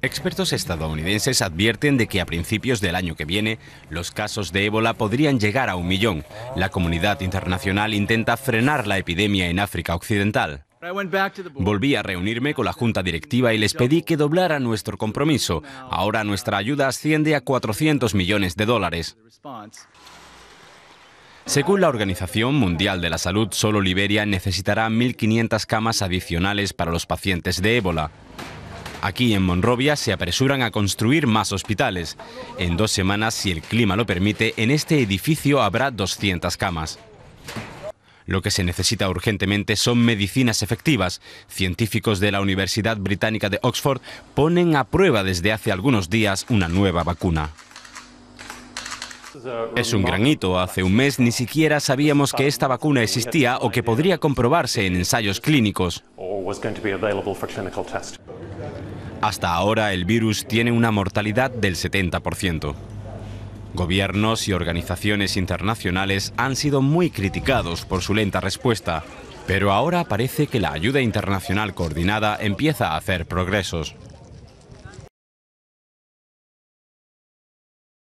Expertos estadounidenses advierten de que a principios del año que viene los casos de ébola podrían llegar a un millón. La comunidad internacional intenta frenar la epidemia en África Occidental. Volví a reunirme con la Junta Directiva y les pedí que doblara nuestro compromiso. Ahora nuestra ayuda asciende a 400 millones de dólares. Según la Organización Mundial de la Salud, solo Liberia necesitará 1.500 camas adicionales para los pacientes de ébola. Aquí en Monrovia se apresuran a construir más hospitales. En dos semanas, si el clima lo permite, en este edificio habrá 200 camas. Lo que se necesita urgentemente son medicinas efectivas. Científicos de la Universidad Británica de Oxford ponen a prueba desde hace algunos días una nueva vacuna. Es un gran hito. Hace un mes ni siquiera sabíamos que esta vacuna existía o que podría comprobarse en ensayos clínicos. Hasta ahora el virus tiene una mortalidad del 70%. Gobiernos y organizaciones internacionales han sido muy criticados por su lenta respuesta, pero ahora parece que la ayuda internacional coordinada empieza a hacer progresos.